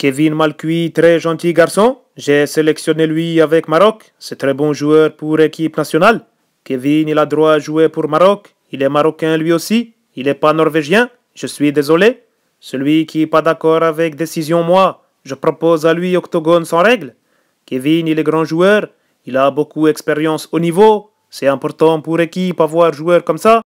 Kevin Malcuit, très gentil garçon. J'ai sélectionné lui avec Maroc. C'est très bon joueur pour équipe nationale. Kevin, il a droit à jouer pour Maroc. Il est marocain lui aussi. Il n'est pas norvégien. Je suis désolé. Celui qui n'est pas d'accord avec décision, moi, je propose à lui octogone sans règle. Kevin, il est grand joueur. Il a beaucoup d'expérience au niveau. C'est important pour équipe avoir joueur comme ça.